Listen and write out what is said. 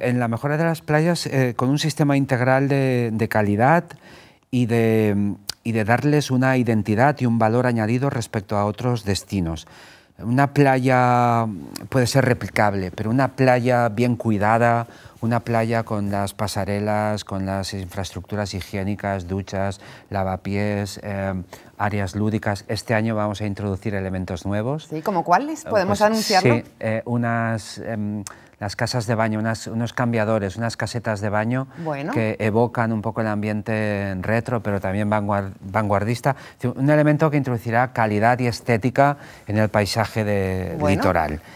En la mejora de las playas, eh, con un sistema integral de, calidad y de, y de, darles una identidad y un valor añadido respecto a otros destinos. Una playa puede ser replicable, pero una playa bien cuidada, una playa con las pasarelas, con las infraestructuras higiénicas, duchas, lavapiés, eh, áreas lúdicas. Este año vamos a introducir elementos nuevos. Sí, ¿como cuáles? Eh, ¿Podemos pues, anunciarlo? Sí, eh, unas... Em, las casas de baño, unos cambiadores, unas casetas de baño que evocan un poco el ambiente retro, pero también vanguardista. Un elemento que introducirá calidad y estética en el paisaje de, litoral. Pues